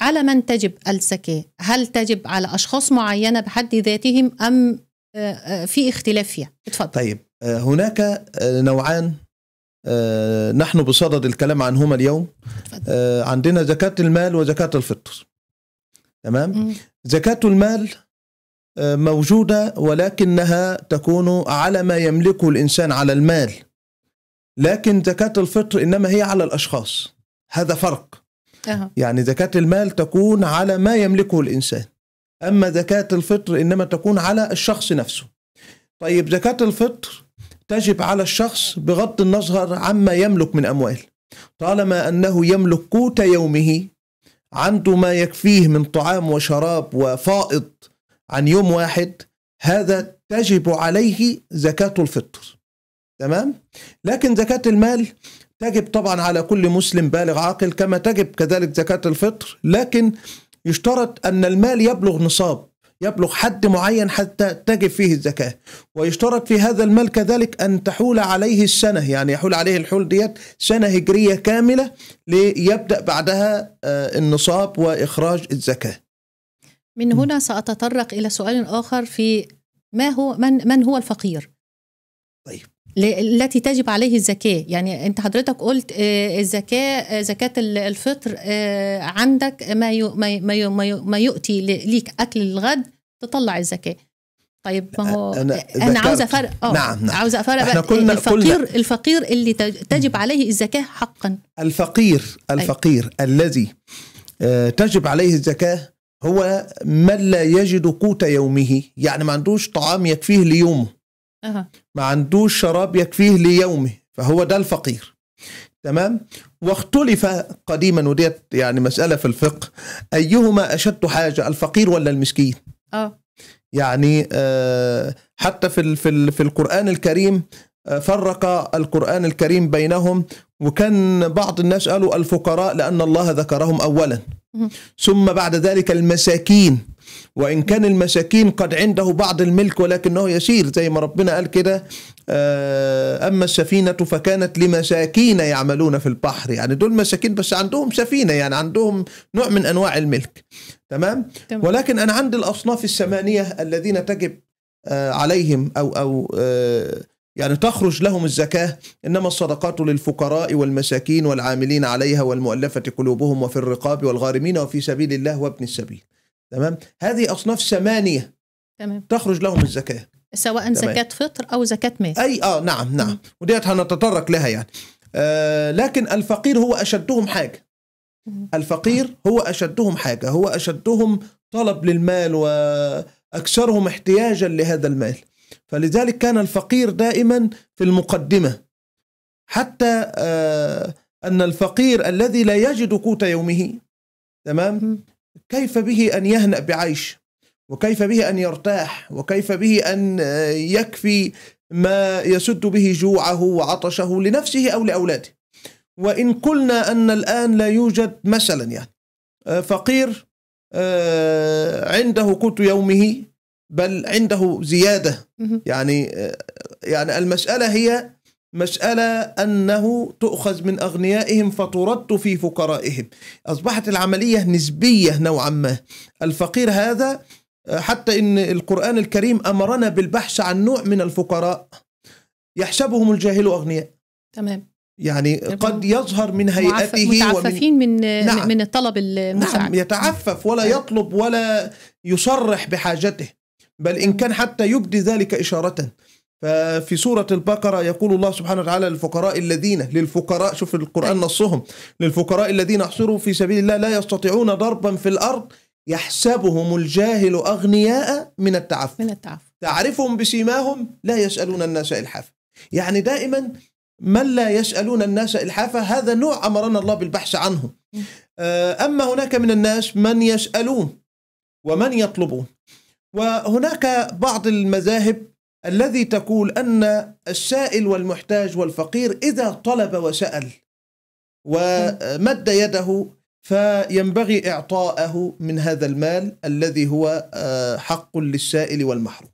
على من تجب الزكاة؟ هل تجب على أشخاص معينة بحد ذاتهم أم آه، آه، في اختلاف فيها؟ اتفضل طيب آه، هناك نوعان نحن بصدد الكلام عنهما اليوم اتفضل. عندنا زكاة المال وزكاة الفطر تمام؟ زكاة المال موجودة ولكنها تكون على ما يملكه الإنسان على المال لكن زكاة الفطر إنما هي على الأشخاص هذا فرق يعني زكاة المال تكون على ما يملكه الإنسان أما زكاة الفطر إنما تكون على الشخص نفسه طيب زكاة الفطر تجب على الشخص بغض النظر عما يملك من أموال طالما أنه يملك قوت يومه عنده ما يكفيه من طعام وشراب وفائض عن يوم واحد هذا تجب عليه زكاة الفطر تمام لكن زكاة المال تجب طبعا على كل مسلم بالغ عاقل كما تجب كذلك زكاة الفطر لكن يشترط أن المال يبلغ نصاب يبلغ حد معين حتى تجب فيه الزكاة ويشترط في هذا المال كذلك أن تحول عليه السنة يعني يحول عليه الحول ديت سنة هجرية كاملة ليبدأ بعدها آه، النصاب وإخراج الزكاة من هنا سأتطرق إلى سؤال آخر في ما هو من, من هو الفقير طيب التي تجب عليه الزكاة يعني أنت حضرتك قلت آه، الزكاة آه، زكاة الفطر آه، عندك ما ما ما يؤتي ليك أكل الغد تطلع الزكاة طيب ما هو انا, أنا عاوز افرق نعم, نعم. عاوز افرق احنا كلنا الفقير كلنا الفقير اللي تجب عليه الزكاه حقا الفقير أيوة. الفقير أي. الذي تجب عليه الزكاه هو من لا يجد قوت يومه يعني ما عندوش طعام يكفيه ليومه ما عندوش شراب يكفيه ليومه فهو ده الفقير تمام واختلف قديما وديت يعني مسألة في الفقه أيهما أشد حاجة الفقير ولا المسكين أه. يعني آه، حتى في, في, في القرآن الكريم آه، فرق القرآن الكريم بينهم وكان بعض الناس قالوا الفقراء لأن الله ذكرهم أولا ثم بعد ذلك المساكين وإن كان المساكين قد عنده بعض الملك ولكنه يسير زي ما ربنا قال كده آه، أما السفينة فكانت لمساكين يعملون في البحر يعني دول مساكين بس عندهم سفينة يعني عندهم نوع من أنواع الملك تمام, تمام. ولكن أنا عندي الأصناف الثمانية الذين تجب آه، عليهم أو أو آه، يعني تخرج لهم الزكاة إنما الصدقات للفقراء والمساكين والعاملين عليها والمؤلفة قلوبهم وفي الرقاب والغارمين وفي سبيل الله وابن السبيل تمام هذه اصناف ثمانيه تمام تخرج لهم الزكاه سواء زكاه فطر او زكاه مال اي اه نعم نعم وديت هنتطرق لها يعني آه لكن الفقير هو اشدهم حاجه الفقير هو اشدهم حاجه هو اشدهم طلب للمال واكثرهم احتياجا لهذا المال فلذلك كان الفقير دائما في المقدمه حتى آه ان الفقير الذي لا يجد قوت يومه تمام كيف به أن يهنأ بعيش وكيف به أن يرتاح وكيف به أن يكفي ما يسد به جوعه وعطشه لنفسه أو لأولاده وإن قلنا أن الآن لا يوجد مثلا يعني آه، فقير آه، عنده قوت يومه بل عنده زيادة يعني آه، يعني المسألة هي مسألة أنه تؤخذ من أغنيائهم فترد في فقرائهم أصبحت العملية نسبية نوعا ما الفقير هذا حتى إن القرآن الكريم أمرنا بالبحث عن نوع من الفقراء يحسبهم الجاهل أغنياء تمام يعني قد يظهر من هيئته متعففين ومن من نعم من الطلب نعم، المساعد نعم يتعفف ولا يطلب ولا يصرح بحاجته بل إن كان حتى يبدي ذلك إشارة ففي سورة البقرة يقول الله سبحانه وتعالى للفقراء الذين للفقراء شوف القرآن نصهم للفقراء الذين احصروا في سبيل الله لا يستطيعون ضربا في الأرض يحسبهم الجاهل أغنياء من التعفف من التعفف تعرفهم بسيماهم لا يسألون الناس إلحافا يعني دائما من لا يسألون الناس إلحافا هذا نوع أمرنا الله بالبحث عنه آه، أما هناك من الناس من يسألون ومن يطلبون وهناك بعض المذاهب الذي تقول أن السائل والمحتاج والفقير إذا طلب وسأل ومد يده فينبغي إعطاءه من هذا المال الذي هو آه، حق للسائل والمحروم